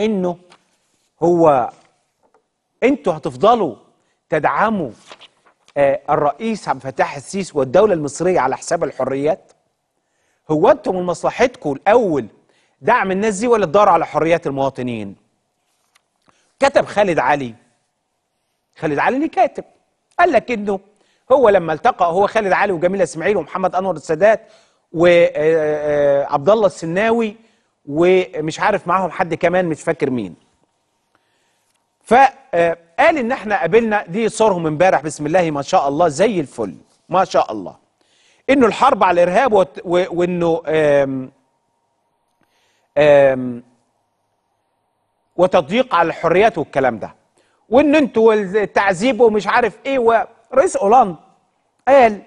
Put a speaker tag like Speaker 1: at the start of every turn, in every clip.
Speaker 1: انه هو انتوا هتفضلوا تدعموا آه، الرئيس عبد الفتاح السيسي والدوله المصريه على حساب الحريات هو انتم من مصلحتكم الاول دعم الناس دي ولا الدار على حريات المواطنين كتب خالد علي خالد علي اللي كاتب قال لك انه هو لما التقى هو خالد علي وجميل اسماعيل ومحمد انور السادات وعبد آه، آه، الله السناوي ومش عارف معاهم حد كمان مش فاكر مين فقال ان احنا قابلنا دي صورهم امبارح بسم الله ما شاء الله زي الفل ما شاء الله انه الحرب على الارهاب وانه آم... آم... وتضييق على الحريات والكلام ده وان انتوا والتعذيب ومش عارف ايه ورئيس اولاند قال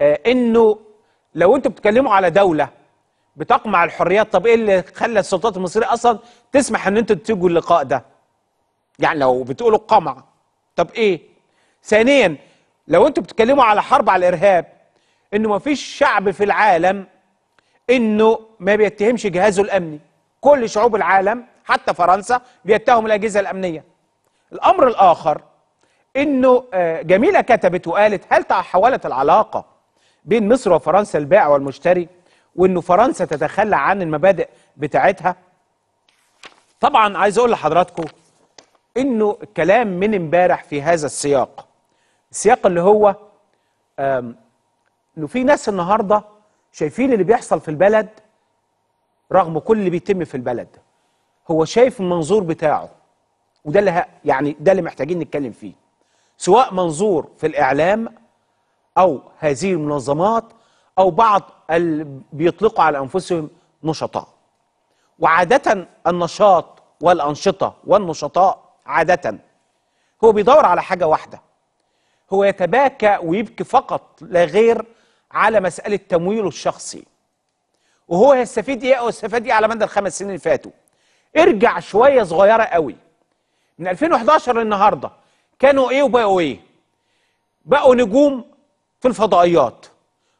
Speaker 1: آه، انه لو انتوا بتتكلموا على دوله بتقمع الحريات طب ايه اللي خلى السلطات المصريه اصلا تسمح ان انتوا تيجوا اللقاء ده يعني لو بتقولوا قمع طب ايه ثانيا لو انتوا بتتكلموا على حرب على الارهاب انه ما فيش شعب في العالم انه ما بيتهمش جهازه الامني كل شعوب العالم حتى فرنسا بيتهم الاجهزه الامنيه الامر الاخر انه آه، جميله كتبت وقالت هل تحولت العلاقه بين مصر وفرنسا البائع والمشتري وانه فرنسا تتخلى عن المبادئ بتاعتها طبعا عايز اقول لحضراتكم انه الكلام من امبارح في هذا السياق السياق اللي هو انه في ناس النهارده شايفين اللي بيحصل في البلد رغم كل اللي بيتم في البلد هو شايف المنظور بتاعه وده اللي يعني ده اللي محتاجين نتكلم فيه سواء منظور في الاعلام او هذه المنظمات أو بعض اللي بيطلقوا على أنفسهم نشطاء وعادة النشاط والأنشطة والنشطاء عادة هو بيدور على حاجة واحدة هو يتباكى ويبكي فقط لا غير على مسألة تمويله الشخصي وهو هيستفيد ايه او استفاد ايه على مدى الخمس سنين اللي فاتوا ارجع شويه صغيره قوي من 2011 للنهارده كانوا ايه وبقوا ايه بقوا نجوم في الفضائيات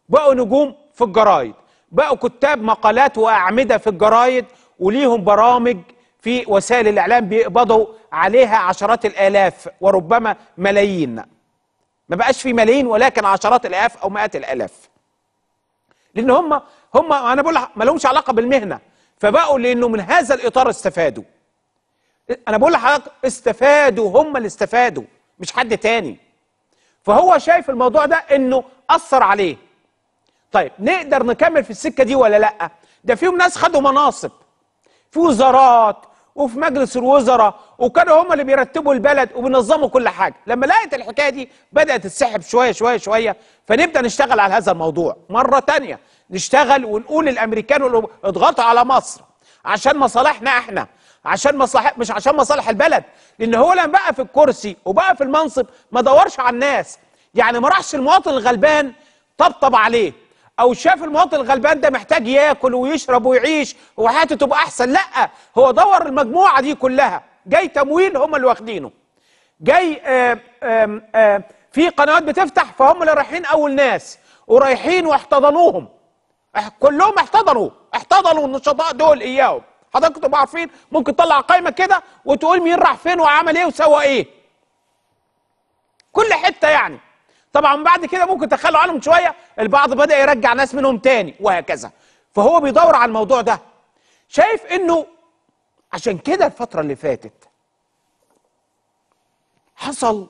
Speaker 1: بقوا نجوم في الجرايد بقوا كتاب مقالات واعمده في الجرايد وليهم برامج في وسائل الاعلام بيقبضوا عليها عشرات الالاف وربما ملايين ما بقاش في ملايين ولكن عشرات الالاف او مئات الالاف لان هم هم انا بقول ما لهمش علاقه بالمهنه فبقوا لانه من هذا الاطار استفادوا انا بقول لحضرتك استفادوا هم اللي استفادوا مش حد تاني فهو شايف الموضوع ده انه اثر عليه طيب نقدر نكمل في السكه دي ولا لا ده فيهم ناس خدوا مناصب في وزارات وفي مجلس الوزراء وكانوا هم اللي بيرتبوا البلد وبينظموا كل حاجه لما لقيت الحكايه دي بدات تتسحب شويه شويه شويه فنبدا نشتغل على هذا الموضوع مره تانية نشتغل ونقول الامريكان اضغطوا على مصر عشان مصالحنا احنا عشان مصالح مش عشان مصالح البلد لان هو لما بقى في الكرسي وبقى في المنصب ما دورش على الناس يعني ما راحش المواطن الغلبان طبطب عليه او شاف المواطن الغلبان ده محتاج ياكل ويشرب ويعيش وحياته تبقى احسن لا هو دور المجموعه دي كلها جاي تمويل هم اللي واخدينه جاي آآ آآ في قنوات بتفتح فهم اللي رايحين اول ناس ورايحين واحتضنوهم كلهم احتضنوا احتضنوا النشطاء دول اياهم حضرتك تبقى عارفين ممكن تطلع قائمه كده وتقول مين راح فين وعمل ايه وسوى ايه كل حته يعني طبعا بعد كده ممكن تخلوا عنهم شويه البعض بدا يرجع ناس منهم تاني وهكذا فهو بيدور على الموضوع ده شايف انه عشان كده الفتره اللي فاتت حصل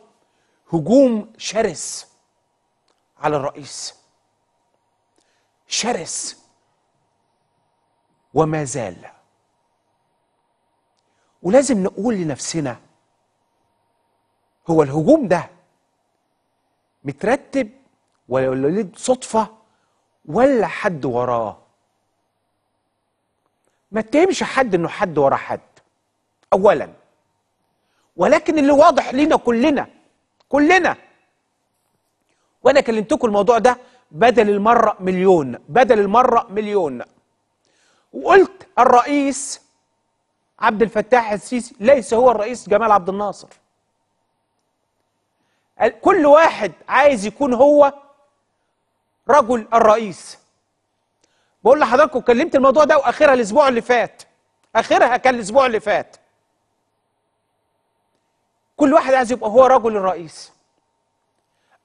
Speaker 1: هجوم شرس على الرئيس شرس وما زال ولازم نقول لنفسنا هو الهجوم ده مترتب ولا ليه صدفه ولا حد وراه ما اتهمش حد انه حد ورا حد اولا ولكن اللي واضح لينا كلنا كلنا وانا كلمتكم الموضوع ده بدل المره مليون بدل المره مليون وقلت الرئيس عبد الفتاح السيسي ليس هو الرئيس جمال عبد الناصر كل واحد عايز يكون هو رجل الرئيس بقول لحضراتكم اتكلمت الموضوع ده واخرها الاسبوع اللي فات اخرها كان الاسبوع اللي فات كل واحد عايز يبقى هو رجل الرئيس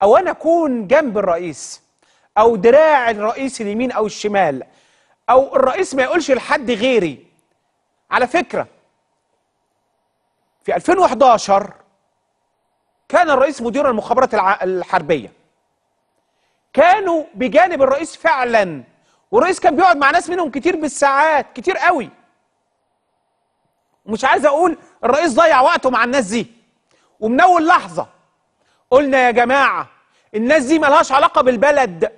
Speaker 1: او انا اكون جنب الرئيس او دراع الرئيس اليمين او الشمال او الرئيس ما يقولش لحد غيري على فكره في 2011 كان الرئيس مدير المخابرات الحربيه كانوا بجانب الرئيس فعلا والرئيس كان بيقعد مع ناس منهم كتير بالساعات كتير قوي مش عايز اقول الرئيس ضيع وقته مع الناس دي ومن اول لحظه قلنا يا جماعه الناس دي ملهاش علاقه بالبلد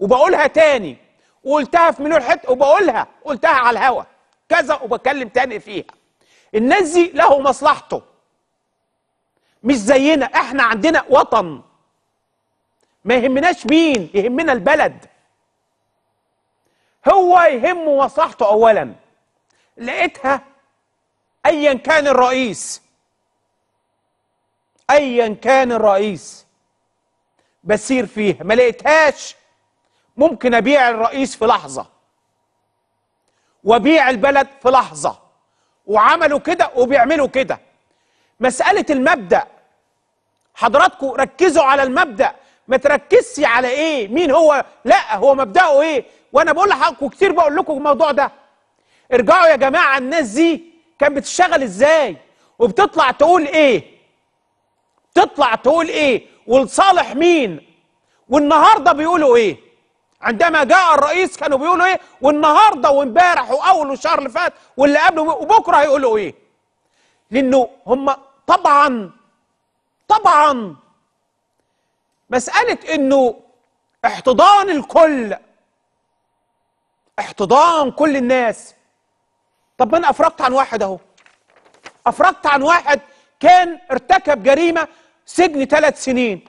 Speaker 1: وبقولها تاني وقلتها في مليون حته وبقولها قلتها على الهوا كذا وبكلم تاني فيها الناس دي له مصلحته مش زينا احنا عندنا وطن ما يهمناش مين يهمنا البلد هو يهمه مصلحته اولا لقيتها ايا كان الرئيس ايا كان الرئيس بسير فيها ما لقيتهاش ممكن ابيع الرئيس في لحظه وبيع البلد في لحظه وعملوا كده وبيعملوا كده مساله المبدا حضراتكم ركزوا على المبدا ما تركزش على ايه مين هو لا هو مبداه ايه وانا بقول لحضراتكم كتير بقول لكم الموضوع ده ارجعوا يا جماعه الناس دي كانت بتشتغل ازاي وبتطلع تقول ايه تطلع تقول ايه ولصالح مين والنهارده بيقولوا ايه عندما جاء الرئيس كانوا بيقولوا ايه والنهارده وامبارح واول الشهر اللي فات واللي قبله وبكره هيقولوا ايه لانه هم طبعا طبعا مسألة انه احتضان الكل احتضان كل الناس طب ما انا افرجت عن واحد اهو افرجت عن واحد كان ارتكب جريمة سجن ثلاث سنين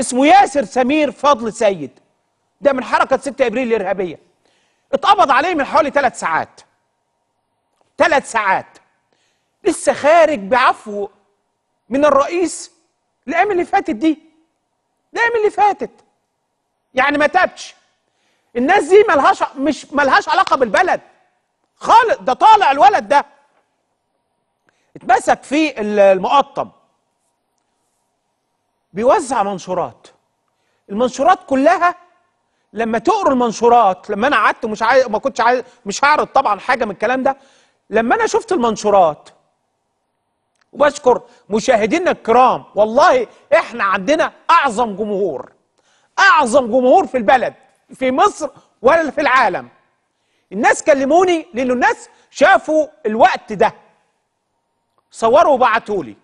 Speaker 1: اسمه ياسر سمير فضل سيد ده من حركة 6 ابريل الارهابية اتقبض عليه من حوالي ثلاث ساعات ثلاث ساعات لسه خارج بعفو من الرئيس الايام اللي فاتت دي الايام اللي فاتت يعني ما تابتش الناس دي ملهاش مش ملهاش علاقه بالبلد خالص ده طالع الولد ده اتمسك في المقطم بيوزع منشورات المنشورات كلها لما تقروا المنشورات لما انا قعدت ومش عايز ما كنتش عايز مش هعرض طبعا حاجه من الكلام ده لما انا شفت المنشورات وبشكر مشاهدينا الكرام والله احنا عندنا اعظم جمهور اعظم جمهور في البلد في مصر ولا في العالم الناس كلموني لان الناس شافوا الوقت ده صوروا وبعتوا لي